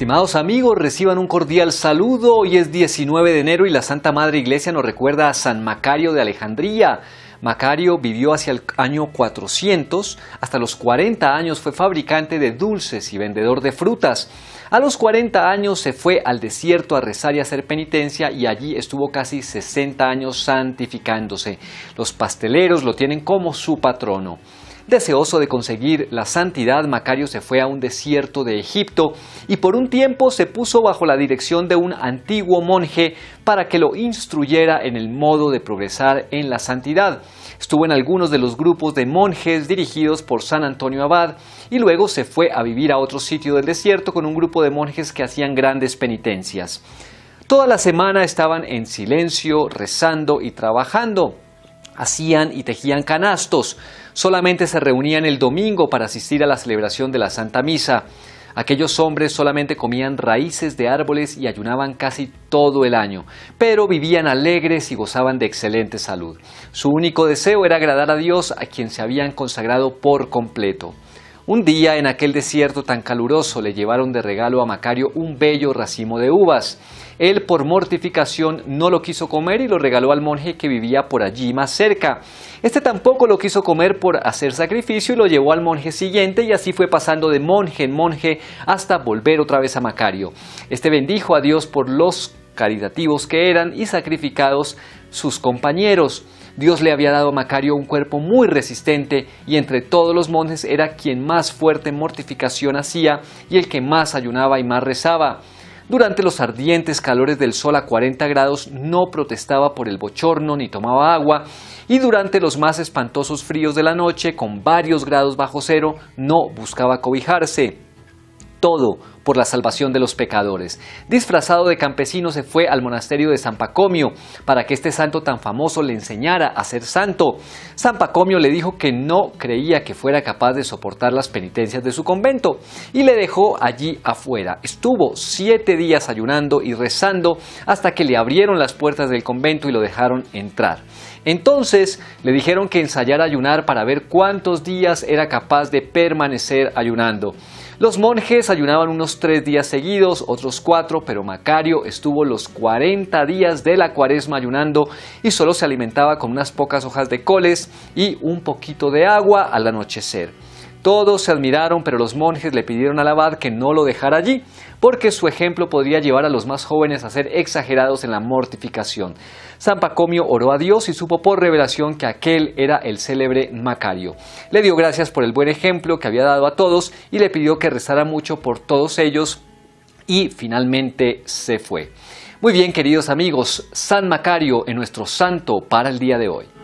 Estimados amigos, reciban un cordial saludo. Hoy es 19 de enero y la Santa Madre Iglesia nos recuerda a San Macario de Alejandría. Macario vivió hacia el año 400, hasta los 40 años fue fabricante de dulces y vendedor de frutas. A los 40 años se fue al desierto a rezar y hacer penitencia y allí estuvo casi 60 años santificándose. Los pasteleros lo tienen como su patrono. Deseoso de conseguir la santidad, Macario se fue a un desierto de Egipto y por un tiempo se puso bajo la dirección de un antiguo monje para que lo instruyera en el modo de progresar en la santidad. Estuvo en algunos de los grupos de monjes dirigidos por San Antonio Abad y luego se fue a vivir a otro sitio del desierto con un grupo de monjes que hacían grandes penitencias. Toda la semana estaban en silencio, rezando y trabajando hacían y tejían canastos. Solamente se reunían el domingo para asistir a la celebración de la Santa Misa. Aquellos hombres solamente comían raíces de árboles y ayunaban casi todo el año, pero vivían alegres y gozaban de excelente salud. Su único deseo era agradar a Dios a quien se habían consagrado por completo. Un día en aquel desierto tan caluroso le llevaron de regalo a Macario un bello racimo de uvas. Él por mortificación no lo quiso comer y lo regaló al monje que vivía por allí más cerca. Este tampoco lo quiso comer por hacer sacrificio y lo llevó al monje siguiente y así fue pasando de monje en monje hasta volver otra vez a Macario. Este bendijo a Dios por los caritativos que eran y sacrificados sus compañeros. Dios le había dado a Macario un cuerpo muy resistente y entre todos los monjes era quien más fuerte mortificación hacía y el que más ayunaba y más rezaba. Durante los ardientes calores del sol a 40 grados no protestaba por el bochorno ni tomaba agua y durante los más espantosos fríos de la noche, con varios grados bajo cero, no buscaba cobijarse todo por la salvación de los pecadores. Disfrazado de campesino se fue al monasterio de San Pacomio para que este santo tan famoso le enseñara a ser santo. San Pacomio le dijo que no creía que fuera capaz de soportar las penitencias de su convento y le dejó allí afuera. Estuvo siete días ayunando y rezando hasta que le abrieron las puertas del convento y lo dejaron entrar. Entonces le dijeron que ensayara ayunar para ver cuántos días era capaz de permanecer ayunando. Los monjes ayunaban unos tres días seguidos, otros cuatro, pero Macario estuvo los 40 días de la cuaresma ayunando y solo se alimentaba con unas pocas hojas de coles y un poquito de agua al anochecer. Todos se admiraron, pero los monjes le pidieron al abad que no lo dejara allí, porque su ejemplo podría llevar a los más jóvenes a ser exagerados en la mortificación. San Pacomio oró a Dios y supo por revelación que aquel era el célebre Macario. Le dio gracias por el buen ejemplo que había dado a todos y le pidió que rezara mucho por todos ellos y finalmente se fue. Muy bien, queridos amigos, San Macario en nuestro santo para el día de hoy.